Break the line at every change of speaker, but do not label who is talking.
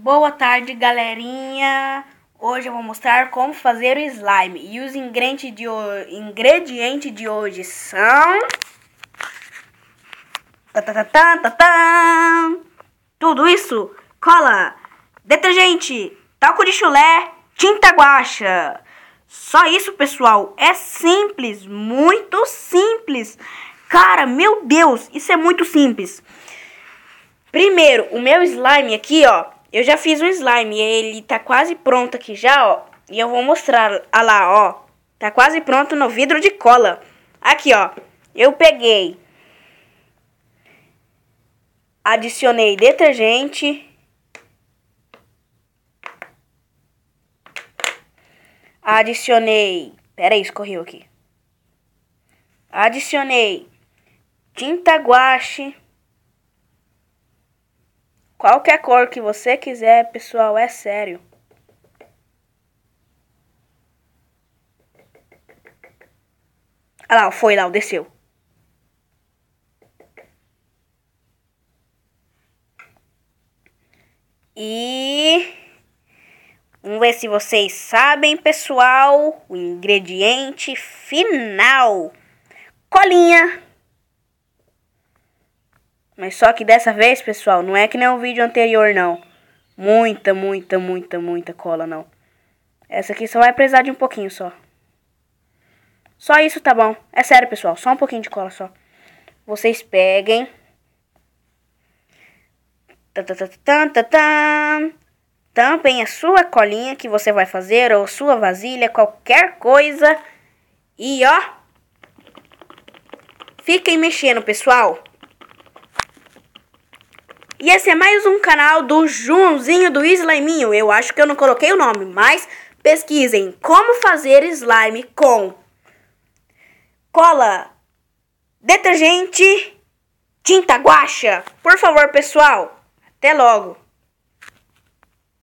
Boa tarde, galerinha! Hoje eu vou mostrar como fazer o slime. E os ingredientes de, ho... de hoje são... Tá, tá, tá, Tudo isso, cola, detergente, talco de chulé, tinta guacha. Só isso, pessoal. É simples, muito simples. Cara, meu Deus, isso é muito simples. Primeiro, o meu slime aqui, ó, eu já fiz o slime, ele tá quase pronto aqui já, ó. E eu vou mostrar, Olha ah lá, ó. Tá quase pronto no vidro de cola. Aqui, ó. Eu peguei. Adicionei detergente. Adicionei. Pera aí, escorreu aqui. Adicionei tinta guache. Qualquer cor que você quiser, pessoal, é sério. Ah lá, foi lá, desceu. E vamos ver se vocês sabem, pessoal, o ingrediente final. Colinha mas só que dessa vez, pessoal, não é que nem o vídeo anterior, não. Muita, muita, muita, muita cola, não. Essa aqui só vai precisar de um pouquinho só. Só isso tá bom. É sério, pessoal. Só um pouquinho de cola só. Vocês peguem. Tampem a sua colinha que você vai fazer, ou sua vasilha, qualquer coisa. E ó. Fiquem mexendo, pessoal. E esse é mais um canal do Junzinho do Sliminho. Eu acho que eu não coloquei o nome, mas pesquisem como fazer slime com cola, detergente, tinta guacha. Por favor, pessoal, até logo.